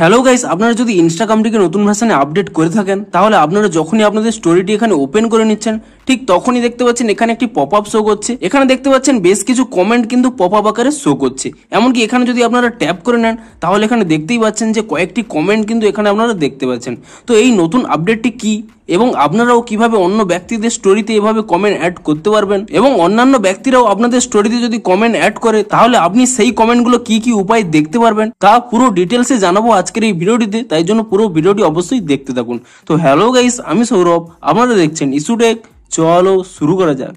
hello guys আপনারা যদি ইনস্টাগ্রামটিকে নতুন ভার্সানে আপডেট করে থাকেন তাহলে আপনারা যখনই আপনাদের স্টোরিটি এখানে ওপেন করে নিচ্ছেন ঠিক তখনই দেখতে পাচ্ছেন এখানে একটি পপ আপ শো করছে এখানে দেখতে পাচ্ছেন বেশ কিছু কমেন্ট কিন্তু পপ আপ আকারে শো করছে এমনকি এখানে যদি আপনারা ট্যাপ করে নেন তাহলে এখানে দেখতেই পাচ্ছেন যে কয়েকটি কমেন্ট কিন্তু এখানে আপনারা দেখতে পাচ্ছেন তো এই নতুন আপডেটটি কি এবং আপনারাও কিভাবে অন্য ব্যক্তিদের স্টোরিতে এভাবে কমেন্ট অ্যাড করতে পারবেন এবং অন্যান্য ব্যক্তিরাও আপনাদের স্টোরিতে যদি কমেন্ট অ্যাড করে তাহলে আপনি সেই কমেন্টগুলো কি কি উপায় দেখতে পারবেন তা পুরো ডিটেলসে জানাবো আজকের এই ভিডিওটিতে তাই জন্য পুরো ভিডিওটি অবশ্যই দেখতে থাকুন তো হ্যালো গাইস আমি সৌরভ আপনারা দেখছেন ইস্যুটেক চলো শুরু করা যাক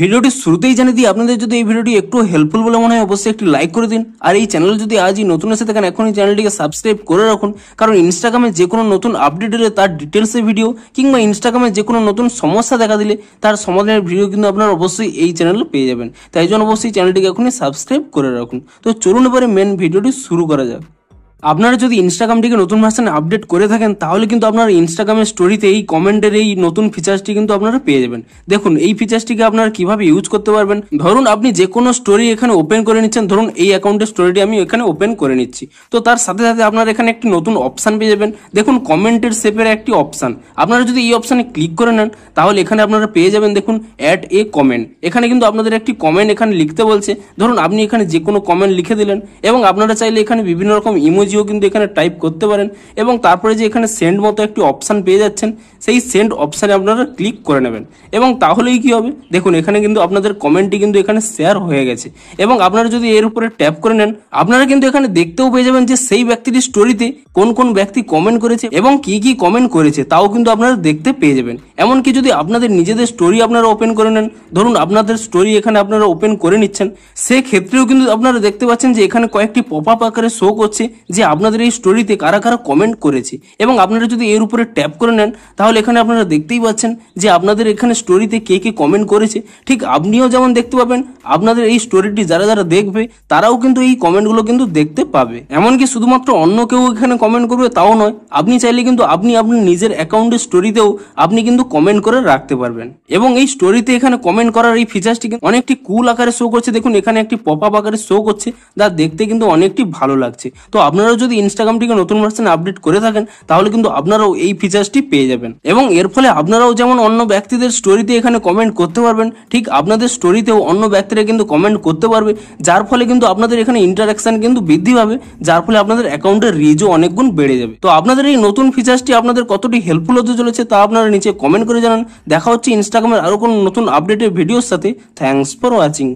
ভিডিওটি শুরুতেই জানিয়ে দিই আপনাদের যদি এই ভিডিওটি একটু হেল্পফুল বলে মনে হয় অবশ্যই একটি লাইক করে দিন আর এই চ্যানেল যদি আজই নতুন এসে থাকেন এখনই চ্যানেলটিকে সাবস্ক্রাইব করে রাখুন কারণ ইনস্টাগ্রামে যে কোনো নতুন আপডেট এলে তার ডিটেলসে ভিডিও কিংবা ইনস্টাগ্রামে যে কোনো নতুন সমস্যা দেখা দিলে তার সমাধানের ভিডিও কিন্তু আপনারা অবশ্যই এই চ্যানেলে পেয়ে যাবেন তাই জন্য অবশ্যই চ্যানেলটিকে এখনই সাবস্ক্রাইব করে রাখুন তো চলুন এবারে মেন ভিডিওটি শুরু করা যাক আপনারা যদি ইনস্টাগ্রামটিকে নতুন ভার্সানে আপডেট করে থাকেন তাহলে কিন্তু আপনার ইনস্টাগ্রামের স্টোরিতে এই কমেন্টের এই নতুন ফিচার্সটি কিন্তু আপনারা পেয়ে যাবেন দেখুন এই ফিচার্সটিকে আপনারা কিভাবে ইউজ করতে পারবেন ধরুন আপনি যে কোনো স্টোরি এখানে ওপেন করে নিচ্ছেন ধরুন এই অ্যাকাউন্টের স্টোরিটি আমি এখানে ওপেন করে নিচ্ছি তো তার সাথে সাথে আপনারা এখানে একটি নতুন অপশান পেয়ে যাবেন দেখুন কমেন্টের শেপের একটি অপশান আপনারা যদি এই অপশানে ক্লিক করে নেন তাহলে এখানে আপনারা পেয়ে যাবেন দেখুন অ্যাড এ কমেন্ট এখানে কিন্তু আপনাদের একটি কমেন্ট এখানে লিখতে বলছে ধরুন আপনি এখানে যে কোনো কমেন্ট লিখে দিলেন এবং আপনারা চাইলে এখানে বিভিন্ন রকম ইমোজ ইমোজিও কিন্তু এখানে টাইপ করতে পারেন এবং তারপরে যে এখানে সেন্ড মতো একটি অপশান পেয়ে যাচ্ছেন সেই সেন্ড অপশানে আপনারা ক্লিক করে নেবেন এবং তাহলেই কি হবে দেখুন এখানে কিন্তু আপনাদের কমেন্টটি কিন্তু এখানে শেয়ার হয়ে গেছে এবং আপনারা যদি এর উপরে ট্যাপ করে নেন আপনারা কিন্তু এখানে দেখতেও পেয়ে যাবেন যে সেই ব্যক্তিটির স্টোরিতে কোন কোন ব্যক্তি কমেন্ট করেছে এবং কি কি কমেন্ট করেছে তাও কিন্তু আপনারা দেখতে পেয়ে যাবেন এমনকি যদি আপনাদের নিজেদের স্টোরি আপনারা ওপেন করে নেন ধরুন আপনাদের স্টোরি এখানে আপনারা ওপেন করে নিচ্ছেন সেক্ষেত্রেও কিন্তু আপনারা দেখতে পাচ্ছেন যে এখানে কয়েকটি পপ আপ আকারে শো করছে যে আপনাদের এই স্টোরিতে কারা কারা কমেন্ট করেছে এবং আপনারা যদি এর উপরে ট্যাপ করে নেন তাহলে এখানে আপনারা দেখতেই পাচ্ছেন যে আপনাদের এখানে স্টোরিতে কে কে কমেন্ট করেছে ঠিক আপনিও যেমন দেখতে পাবেন আপনাদের এই স্টোরিটি যারা যারা দেখবে তারাও কিন্তু এই কমেন্টগুলো কিন্তু দেখতে পাবে এমনকি শুধুমাত্র অন্য কেউ এখানে কমেন্ট করবে তাও নয় আপনি চাইলে কিন্তু আপনি আপনার নিজের অ্যাকাউন্টের স্টোরিতেও আপনি কিন্তু কমেন্ট করে রাখতে পারবেন এবং এই স্টোরিতে এখানে কমেন্ট করার এই ফিচার্সটি অনেকটি কুল আকারে শো করছে দেখুন এখানে একটি পপ আপ আকারে শো করছে যা দেখতে কিন্তু অনেকটি ভালো লাগছে তো আপনারাও যদি ইনস্টাগ্রামটিকে নতুন ভার্সানে আপডেট করে থাকেন তাহলে কিন্তু আপনারাও এই ফিচার্সটি পেয়ে যাবেন এবং এর ফলে আপনারাও যেমন অন্য ব্যক্তিদের স্টোরিতে এখানে কমেন্ট করতে পারবেন ঠিক আপনাদের স্টোরিতেও অন্য ব্যক্তিরা কিন্তু কমেন্ট করতে পারবে যার ফলে কিন্তু আপনাদের এখানে ইন্টারাকশন কিন্তু বৃদ্ধি পাবে যার ফলে আপনাদের অ্যাকাউন্টের রিজও অনেক গুণ বেড়ে যাবে তো আপনাদের এই নতুন ফিচার্সটি আপনাদের কতটি হেল্পফুল হতে চলেছে তা আপনারা নিচে কমেন্ট কমেন্ট করে জানান দেখা হচ্ছে ইনস্টাগ্রামের আরও কোনো নতুন আপডেটের ভিডিওর সাথে থ্যাংকস ফর ওয়াচিং